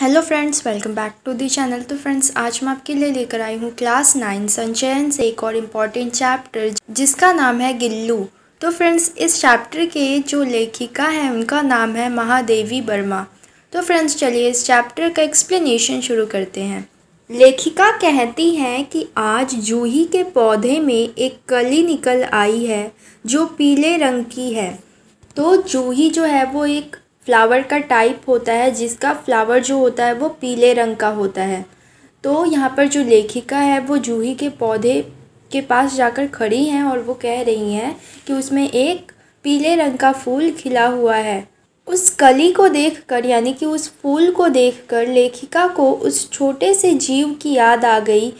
hello friends welcome back to the channel तो friends आज मैं आपके लिए लेकर आई हूँ क्लास नाइन संचयन से एक और इम्पॉर्टेंट चैप्टर जिसका नाम है गिल्लू तो फ्रेंड्स इस चैप्टर के जो लेखिका है उनका नाम है महादेवी वर्मा तो फ्रेंड्स चलिए इस चैप्टर का एक्सप्लेनेशन शुरू करते हैं लेखिका कहती हैं कि आज जूही के पौधे में एक कली निकल आई है जो पीले रंग की है तो जूही जो है वो एक फ्लावर का टाइप होता है जिसका फ्लावर जो होता है वो पीले रंग का होता है तो यहाँ पर जो लेखिका है वो जूही के पौधे के पास जाकर खड़ी हैं और वो कह रही हैं कि उसमें एक पीले रंग का फूल खिला हुआ है उस कली को देखकर यानी कि उस फूल को देखकर लेखिका को उस छोटे से जीव की याद आ गई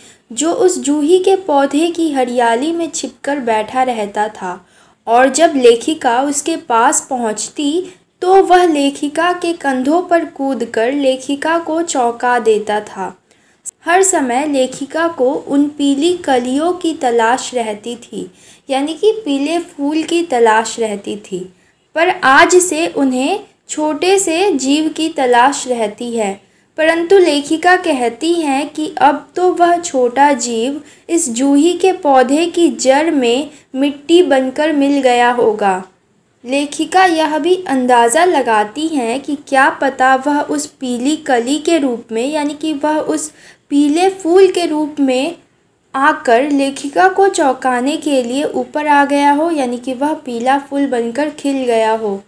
जो उस जूही के पौधे की हरियाली में छिपकर बैठा रहता था और जब लेखिका उसके पास पहुंचती तो वह लेखिका के कंधों पर कूदकर लेखिका को चौंका देता था हर समय लेखिका को उन पीली कलियों की तलाश रहती थी यानी कि पीले फूल की तलाश रहती थी पर आज से उन्हें छोटे से जीव की तलाश रहती है परंतु लेखिका कहती हैं कि अब तो वह छोटा जीव इस जूही के पौधे की जड़ में मिट्टी बनकर मिल गया होगा लेखिका यह भी अंदाज़ा लगाती हैं कि क्या पता वह उस पीली कली के रूप में यानी कि वह उस पीले फूल के रूप में आकर लेखिका को चौंकाने के लिए ऊपर आ गया हो यानी कि वह पीला फूल बनकर खिल गया हो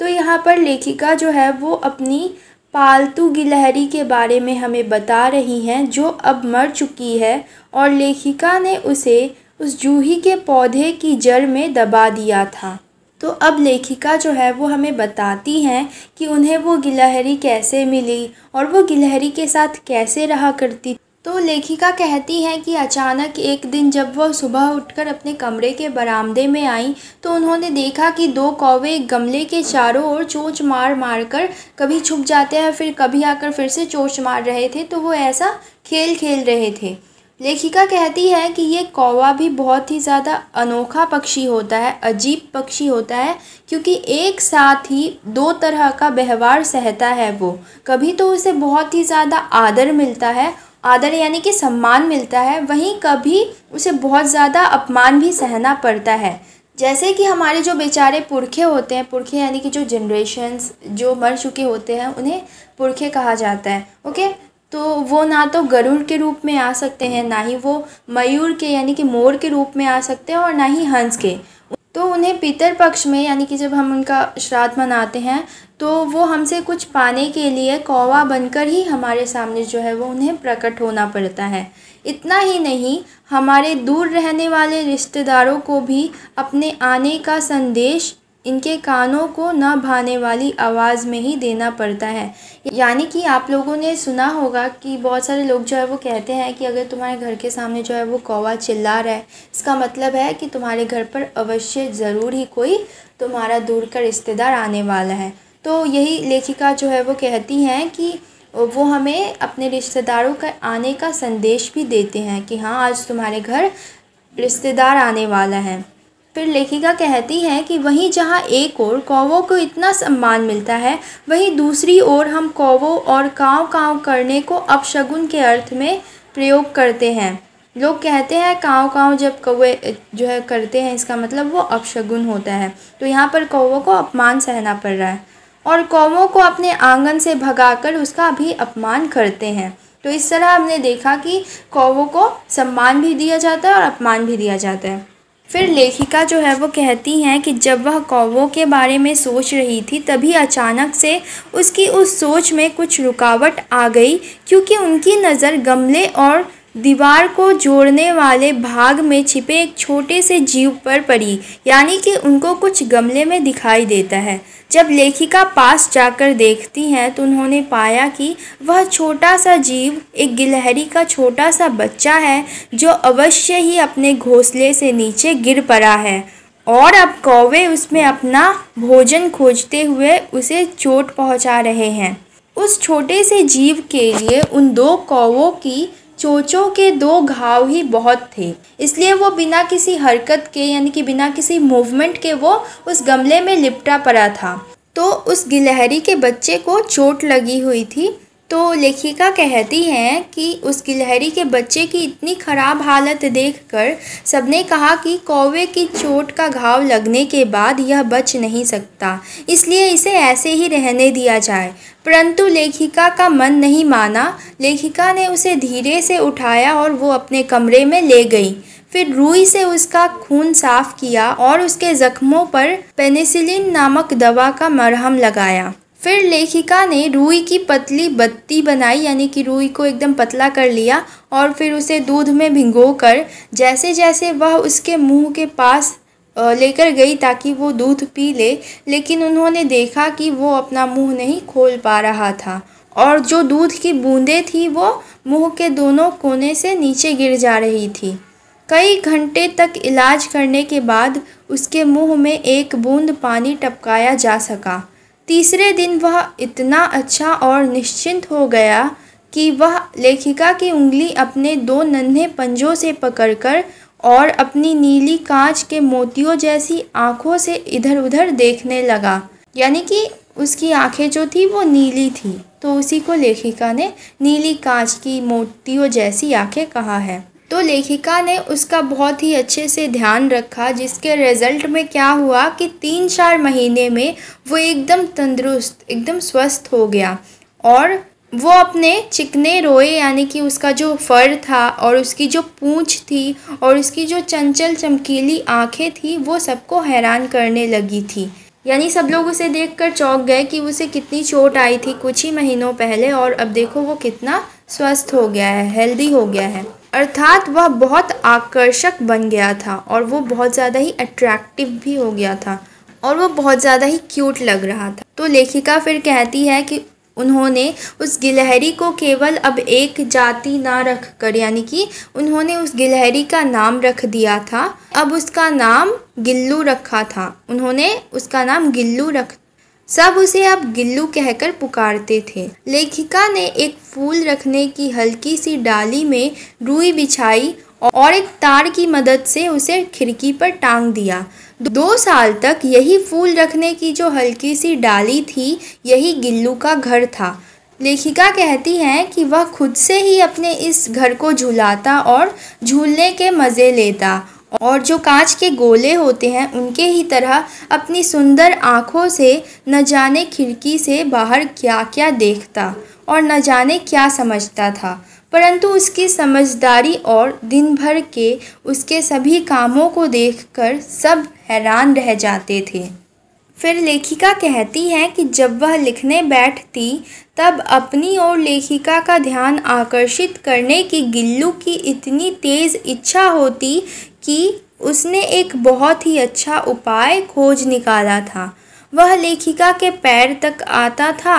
तो यहाँ पर लेखिका जो है वो अपनी पालतू गिलहरी के बारे में हमें बता रही हैं जो अब मर चुकी है और लेखिका ने उसे उस जूही के पौधे की जड़ में दबा दिया था तो अब लेखिका जो है वो हमें बताती हैं कि उन्हें वो गिलहरी कैसे मिली और वो गिलहरी के साथ कैसे रहा करती तो लेखिका कहती हैं कि अचानक एक दिन जब वह सुबह उठकर अपने कमरे के बरामदे में आई तो उन्होंने देखा कि दो कौवे गमले के चारों ओर चोंच मार मार कर कभी छुप जाते हैं फिर कभी आकर फिर से चोंच मार रहे थे तो वो ऐसा खेल खेल रहे थे लेखिका कहती है कि ये कौवा भी बहुत ही ज़्यादा अनोखा पक्षी होता है अजीब पक्षी होता है क्योंकि एक साथ ही दो तरह का व्यवहार सहता है वो कभी तो उसे बहुत ही ज़्यादा आदर मिलता है आदर यानी कि सम्मान मिलता है वहीं कभी उसे बहुत ज़्यादा अपमान भी सहना पड़ता है जैसे कि हमारे जो बेचारे पुरखे होते हैं पुरखे यानी कि जो जनरेशन्स जो मर चुके होते हैं उन्हें पुरखे कहा जाता है ओके तो वो ना तो गरुड़ के रूप में आ सकते हैं ना ही वो मयूर के यानी कि मोर के रूप में आ सकते हैं और ना ही हंस के तो उन्हें पितर पक्ष में यानी कि जब हम उनका श्राद्ध मनाते हैं तो वो हमसे कुछ पाने के लिए कौवा बनकर ही हमारे सामने जो है वो उन्हें प्रकट होना पड़ता है इतना ही नहीं हमारे दूर रहने वाले रिश्तेदारों को भी अपने आने का संदेश इनके कानों को न भाने वाली आवाज़ में ही देना पड़ता है यानी कि आप लोगों ने सुना होगा कि बहुत सारे लोग जो है वो कहते हैं कि अगर तुम्हारे घर के सामने जो है वो कौवा चिल्ला रहा है इसका मतलब है कि तुम्हारे घर पर अवश्य ज़रूर ही कोई तुम्हारा दूर का रिश्तेदार आने वाला है तो यही लेखिका जो है वो कहती हैं कि वो हमें अपने रिश्तेदारों का आने का संदेश भी देते हैं कि हाँ आज तुम्हारे घर रिश्तेदार आने वाला है फिर लेखिका कहती हैं कि वहीं जहाँ एक ओर कौवों को इतना सम्मान मिलता है वहीं दूसरी ओर हम कौवों और काँव काँव करने को अपशगुन के अर्थ में प्रयोग करते हैं लोग कहते हैं काँव काँव जब कौवे जो है करते हैं इसका मतलब वो अपशगुन होता है तो यहाँ पर कौवों को अपमान सहना पड़ रहा है और कौवों को अपने आंगन से भगाकर उसका भी अपमान करते हैं तो इस तरह हमने देखा कि कौवों को सम्मान भी दिया जाता है और अपमान भी दिया जाता है फिर लेखिका जो है वो कहती हैं कि जब वह कौवों के बारे में सोच रही थी तभी अचानक से उसकी उस सोच में कुछ रुकावट आ गई क्योंकि उनकी नज़र गमले और दीवार को जोड़ने वाले भाग में छिपे एक छोटे से जीव पर पड़ी यानी कि उनको कुछ गमले में दिखाई देता है जब लेखिका पास जाकर देखती हैं तो उन्होंने पाया कि वह छोटा सा जीव एक गिलहरी का छोटा सा बच्चा है जो अवश्य ही अपने घोंसले से नीचे गिर पड़ा है और अब कौवे उसमें अपना भोजन खोजते हुए उसे चोट पहुंचा रहे हैं उस छोटे से जीव के लिए उन दो कौवों की चोचो के दो घाव ही बहुत थे इसलिए वो बिना किसी हरकत के यानी कि बिना किसी मूवमेंट के वो उस गमले में लिपटा पड़ा था तो उस गिलहरी के बच्चे को चोट लगी हुई थी तो लेखिका कहती हैं कि उस गिलहरी के बच्चे की इतनी खराब हालत देखकर सबने कहा कि कौवे की चोट का घाव लगने के बाद यह बच नहीं सकता इसलिए इसे ऐसे ही रहने दिया जाए परंतु लेखिका का मन नहीं माना लेखिका ने उसे धीरे से उठाया और वो अपने कमरे में ले गई फिर रूई से उसका खून साफ किया और उसके जख्मों पर पेनिसिलिन नामक दवा का मरहम लगाया फिर लेखिका ने रुई की पतली बत्ती बनाई यानी कि रुई को एकदम पतला कर लिया और फिर उसे दूध में भिंगो कर जैसे जैसे वह उसके मुंह के पास लेकर गई ताकि वो दूध पी ले लेकिन उन्होंने देखा कि वो अपना मुंह नहीं खोल पा रहा था और जो दूध की बूंदें थी वो मुंह के दोनों कोने से नीचे गिर जा रही थी कई घंटे तक इलाज करने के बाद उसके मुँह में एक बूंद पानी टपकाया जा सका तीसरे दिन वह इतना अच्छा और निश्चिंत हो गया कि वह लेखिका की उंगली अपने दो नन्हे पंजों से पकड़कर और अपनी नीली कांच के मोतियों जैसी आंखों से इधर उधर देखने लगा यानी कि उसकी आंखें जो थी वो नीली थी तो उसी को लेखिका ने नीली कांच की मोतियों जैसी आंखें कहा है तो लेखिका ने उसका बहुत ही अच्छे से ध्यान रखा जिसके रिजल्ट में क्या हुआ कि तीन चार महीने में वो एकदम तंदुरुस्त एकदम स्वस्थ हो गया और वो अपने चिकने रोए यानी कि उसका जो फर था और उसकी जो पूंछ थी और उसकी जो चंचल चमकीली आंखें थी वो सबको हैरान करने लगी थी यानी सब लोग उसे देखकर चौंक गए कि उसे कितनी चोट आई थी कुछ ही महीनों पहले और अब देखो वो कितना स्वस्थ हो गया है हेल्दी हो गया है अर्थात वह बहुत आकर्षक बन गया था और वो बहुत ज़्यादा ही अट्रैक्टिव भी हो गया था और वो बहुत ज़्यादा ही क्यूट लग रहा था तो लेखिका फिर कहती है कि उन्होंने उस गिलहरी को केवल अब एक जाति ना रख कर यानी कि उन्होंने उस गिलहरी का नाम रख दिया था अब उसका नाम गिल्लू रखा था उन्होंने उसका नाम गिल्लू रख सब उसे अब गिल्लू कहकर पुकारते थे लेखिका ने एक फूल रखने की हल्की सी डाली में रुई बिछाई और एक तार की मदद से उसे खिड़की पर टांग दिया दो साल तक यही फूल रखने की जो हल्की सी डाली थी यही गिल्लू का घर था लेखिका कहती हैं कि वह खुद से ही अपने इस घर को झुलाता और झूलने के मज़े लेता और जो कांच के गोले होते हैं उनके ही तरह अपनी सुंदर आँखों से न जाने खिड़की से बाहर क्या क्या देखता और न जाने क्या समझता था परंतु उसकी समझदारी और दिन भर के उसके सभी कामों को देखकर सब हैरान रह जाते थे फिर लेखिका कहती हैं कि जब वह लिखने बैठती तब अपनी और लेखिका का ध्यान आकर्षित करने की गिल्लू की इतनी तेज़ इच्छा होती कि उसने एक बहुत ही अच्छा उपाय खोज निकाला था वह लेखिका के पैर तक आता था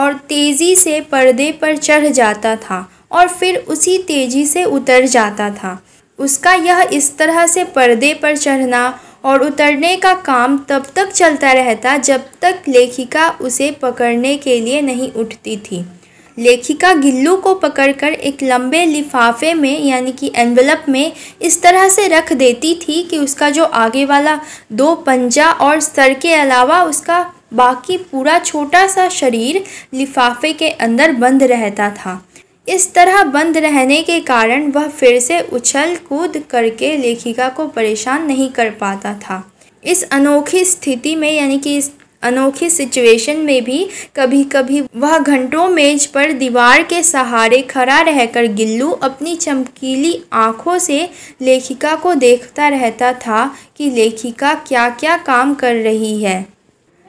और तेज़ी से पर्दे पर चढ़ जाता था और फिर उसी तेज़ी से उतर जाता था उसका यह इस तरह से पर्दे पर चढ़ना और उतरने का काम तब तक चलता रहता जब तक लेखिका उसे पकड़ने के लिए नहीं उठती थी लेखिका गिल्लू को पकड़कर एक लंबे लिफाफे में यानी कि एनवलप में इस तरह से रख देती थी कि उसका जो आगे वाला दो पंजा और सर के अलावा उसका बाकी पूरा छोटा सा शरीर लिफाफे के अंदर बंद रहता था इस तरह बंद रहने के कारण वह फिर से उछल कूद करके लेखिका को परेशान नहीं कर पाता था इस अनोखी स्थिति में यानी कि इस अनोखी सिचुएशन में भी कभी कभी वह घंटों मेज पर दीवार के सहारे खड़ा रहकर गिल्लू अपनी चमकीली आंखों से लेखिका को देखता रहता था कि लेखिका क्या क्या काम कर रही है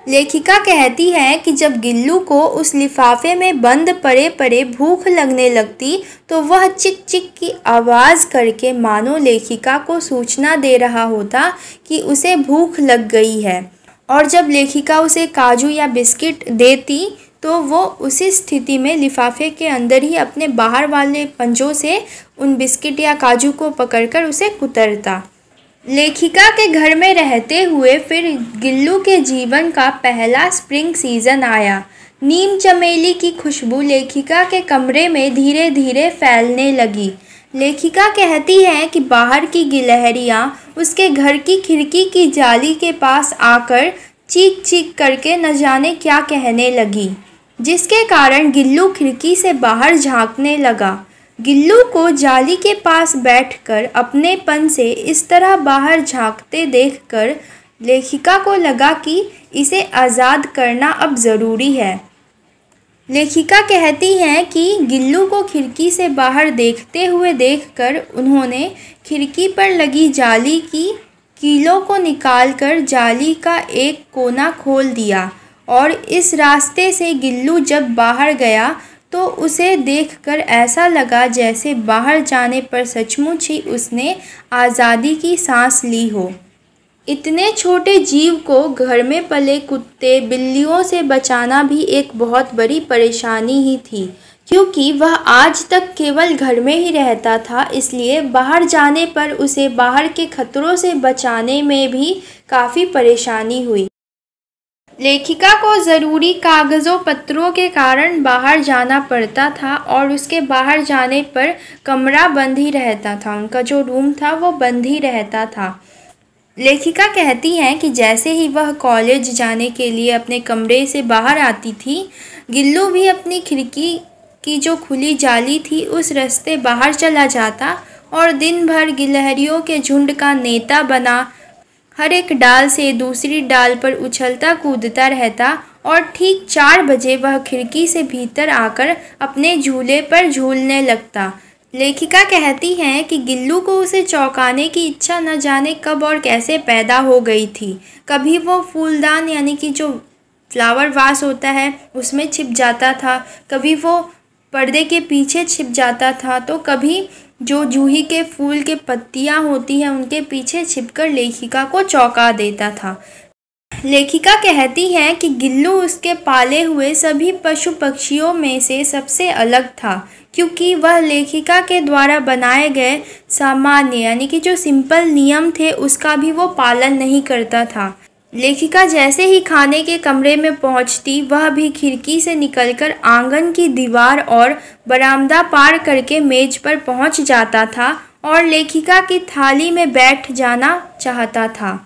लेखिका कहती है कि जब गिल्लू को उस लिफाफे में बंद पड़े पड़े भूख लगने लगती तो वह चिक चिक की आवाज़ करके मानो लेखिका को सूचना दे रहा होता कि उसे भूख लग गई है और जब लेखिका उसे काजू या बिस्किट देती तो वो उसी स्थिति में लिफाफे के अंदर ही अपने बाहर वाले पंजों से उन बिस्किट या काजू को पकड़कर उसे कुतरता लेखिका के घर में रहते हुए फिर गिल्लू के जीवन का पहला स्प्रिंग सीजन आया नीम चमेली की खुशबू लेखिका के कमरे में धीरे धीरे फैलने लगी लेखिका कहती है कि बाहर की गिलहरियाँ उसके घर की खिड़की की जाली के पास आकर चीख चीख करके न जाने क्या कहने लगी जिसके कारण गिल्लू खिड़की से बाहर झांकने लगा गिल्लू को जाली के पास बैठकर अपनेपन से इस तरह बाहर झांकते देखकर लेखिका को लगा कि इसे आज़ाद करना अब ज़रूरी है लेखिका कहती हैं कि गिल्लू को खिड़की से बाहर देखते हुए देखकर उन्होंने खिड़की पर लगी जाली की कीलों को निकालकर जाली का एक कोना खोल दिया और इस रास्ते से गिल्लू जब बाहर गया तो उसे देखकर ऐसा लगा जैसे बाहर जाने पर सचमुच ही उसने आज़ादी की सांस ली हो इतने छोटे जीव को घर में पले कुत्ते बिल्लियों से बचाना भी एक बहुत बड़ी परेशानी ही थी क्योंकि वह आज तक केवल घर में ही रहता था इसलिए बाहर जाने पर उसे बाहर के खतरों से बचाने में भी काफ़ी परेशानी हुई लेखिका को ज़रूरी कागज़ों पत्रों के कारण बाहर जाना पड़ता था और उसके बाहर जाने पर कमरा बंद ही रहता था उनका जो रूम था वो बंद ही रहता था लेखिका कहती हैं कि जैसे ही वह कॉलेज जाने के लिए अपने कमरे से बाहर आती थी गिल्लू भी अपनी खिड़की की जो खुली जाली थी उस रास्ते बाहर चला जाता और दिन भर गिलहरियों के झुंड का नेता बना हर एक डाल से दूसरी डाल पर उछलता कूदता रहता और ठीक चार बजे वह खिड़की से भीतर आकर अपने झूले पर झूलने लगता लेखिका कहती हैं कि गिल्लू को उसे चौंकाने की इच्छा न जाने कब और कैसे पैदा हो गई थी कभी वो फूलदान यानी कि जो फ्लावर वास होता है उसमें छिप जाता था कभी वो पर्दे के पीछे छिप जाता था तो कभी जो जूही के फूल के पत्तियाँ होती हैं उनके पीछे छिपकर लेखिका को चौंका देता था लेखिका कहती हैं कि गिल्लू उसके पाले हुए सभी पशु पक्षियों में से सबसे अलग था क्योंकि वह लेखिका के द्वारा बनाए गए सामान्य यानी कि जो सिंपल नियम थे उसका भी वो पालन नहीं करता था लेखिका जैसे ही खाने के कमरे में पहुंचती वह भी खिड़की से निकलकर आंगन की दीवार और बरामदा पार करके मेज पर पहुंच जाता था और लेखिका की थाली में बैठ जाना चाहता था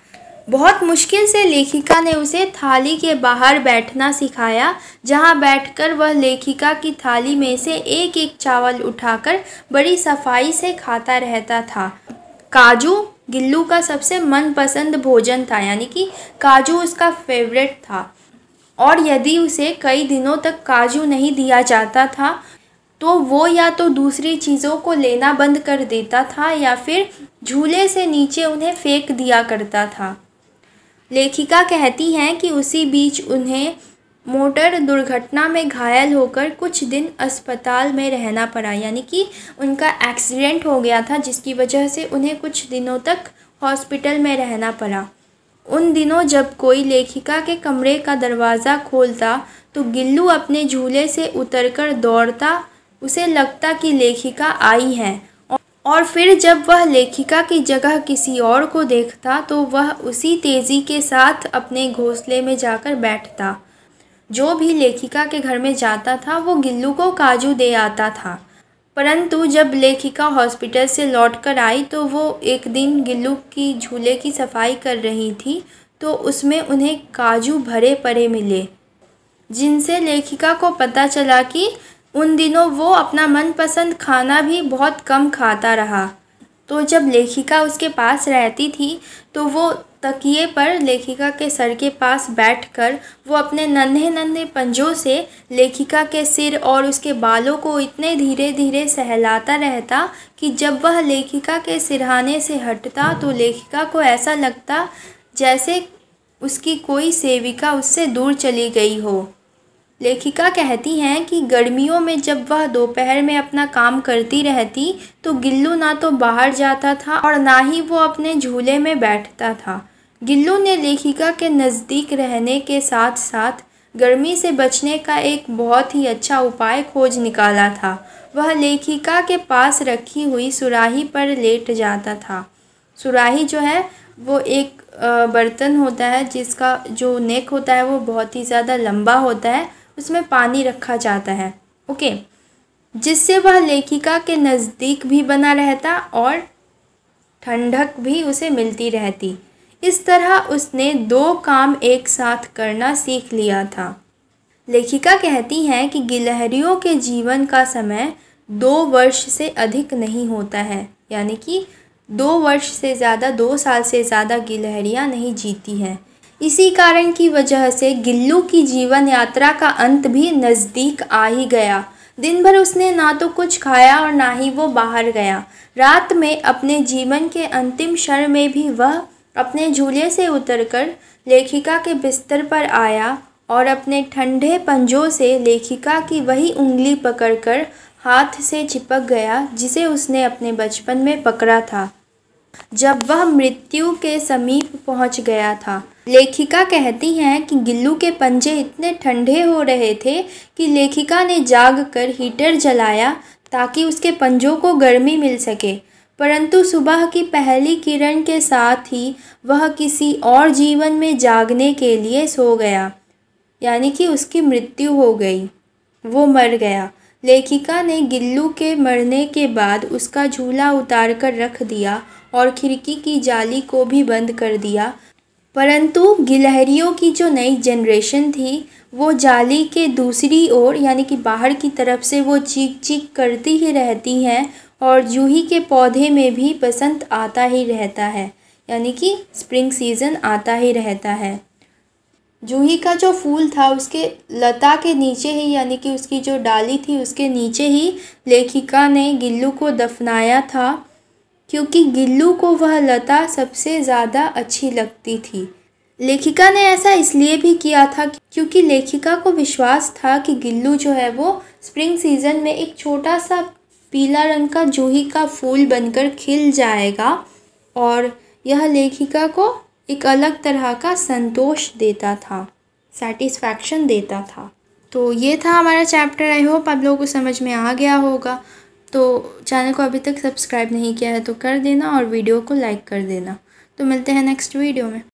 बहुत मुश्किल से लेखिका ने उसे थाली के बाहर बैठना सिखाया जहां बैठकर वह लेखिका की थाली में से एक एक चावल उठाकर बड़ी सफाई से खाता रहता था काजू गिल्लू का सबसे मनपसंद भोजन था यानी कि काजू उसका फेवरेट था और यदि उसे कई दिनों तक काजू नहीं दिया जाता था तो वो या तो दूसरी चीज़ों को लेना बंद कर देता था या फिर झूले से नीचे उन्हें फेंक दिया करता था लेखिका कहती हैं कि उसी बीच उन्हें मोटर दुर्घटना में घायल होकर कुछ दिन अस्पताल में रहना पड़ा यानी कि उनका एक्सीडेंट हो गया था जिसकी वजह से उन्हें कुछ दिनों तक हॉस्पिटल में रहना पड़ा उन दिनों जब कोई लेखिका के कमरे का दरवाज़ा खोलता तो गिल्लू अपने झूले से उतरकर दौड़ता उसे लगता कि लेखिका आई है और फिर जब वह लेखिका की जगह किसी और को देखता तो वह उसी तेज़ी के साथ अपने घोंसले में जाकर बैठता जो भी लेखिका के घर में जाता था वो गिल्लू को काजू दे आता था परंतु जब लेखिका हॉस्पिटल से लौटकर आई तो वो एक दिन गिल्लू की झूले की सफाई कर रही थी तो उसमें उन्हें काजू भरे पड़े मिले जिनसे लेखिका को पता चला कि उन दिनों वो अपना मनपसंद खाना भी बहुत कम खाता रहा तो जब लेखिका उसके पास रहती थी तो वो तकिए पर लेखिका के सर के पास बैठकर वो अपने नन्हे नन्हे पंजों से लेखिका के सिर और उसके बालों को इतने धीरे धीरे सहलाता रहता कि जब वह लेखिका के सिरहाने से हटता तो लेखिका को ऐसा लगता जैसे उसकी कोई सेविका उससे दूर चली गई हो लेखिका कहती हैं कि गर्मियों में जब वह दोपहर में अपना काम करती रहती तो गिल्लू ना तो बाहर जाता था और ना ही वो अपने झूले में बैठता था गिल्लू ने लेखिका के नज़दीक रहने के साथ साथ गर्मी से बचने का एक बहुत ही अच्छा उपाय खोज निकाला था वह लेखिका के पास रखी हुई सुराही पर लेट जाता था सुराही जो है वो एक बर्तन होता है जिसका जो नेक होता है वो बहुत ही ज़्यादा लंबा होता है उसमें पानी रखा जाता है ओके जिससे वह लेखिका के नज़दीक भी बना रहता और ठंडक भी उसे मिलती रहती इस तरह उसने दो काम एक साथ करना सीख लिया था लेखिका कहती हैं कि गिलहरियों के जीवन का समय दो वर्ष से अधिक नहीं होता है यानी कि दो वर्ष से ज़्यादा दो साल से ज़्यादा गिलहरियाँ नहीं जीती हैं इसी कारण की वजह से गिल्लू की जीवन यात्रा का अंत भी नज़दीक आ ही गया दिन भर उसने ना तो कुछ खाया और ना ही वो बाहर गया रात में अपने जीवन के अंतिम क्षण में भी वह अपने झूले से उतरकर लेखिका के बिस्तर पर आया और अपने ठंडे पंजों से लेखिका की वही उंगली पकड़कर हाथ से चिपक गया जिसे उसने अपने बचपन में पकड़ा था जब वह मृत्यु के समीप पहुंच गया था लेखिका कहती हैं कि गिल्लू के पंजे इतने ठंडे हो रहे थे कि लेखिका ने जाग कर हीटर जलाया ताकि उसके पंजों को गर्मी मिल सके परंतु सुबह की पहली किरण के साथ ही वह किसी और जीवन में जागने के लिए सो गया यानी कि उसकी मृत्यु हो गई वो मर गया लेखिका ने गिल्लू के मरने के बाद उसका झूला उतार कर रख दिया और खिड़की की जाली को भी बंद कर दिया परंतु गिलहरियों की जो नई जनरेशन थी वो जाली के दूसरी ओर यानी कि बाहर की तरफ से वो चीख चीख करती ही रहती हैं और जूही के पौधे में भी बसंत आता ही रहता है यानी कि स्प्रिंग सीज़न आता ही रहता है जूही का जो फूल था उसके लता के नीचे ही यानी कि उसकी जो डाली थी उसके नीचे ही लेखिका ने गिल्लू को दफनाया था क्योंकि गिल्लू को वह लता सबसे ज़्यादा अच्छी लगती थी लेखिका ने ऐसा इसलिए भी किया था क्योंकि लेखिका को विश्वास था कि गिल्लू जो है वो स्प्रिंग सीजन में एक छोटा सा पीला रंग का जूही का फूल बनकर खिल जाएगा और यह लेखिका को एक अलग तरह का संतोष देता था सेटिस्फैक्शन देता था तो ये था हमारा चैप्टर आई होप आप लोगों को समझ में आ गया होगा तो चैनल को अभी तक सब्सक्राइब नहीं किया है तो कर देना और वीडियो को लाइक कर देना तो मिलते हैं नेक्स्ट वीडियो में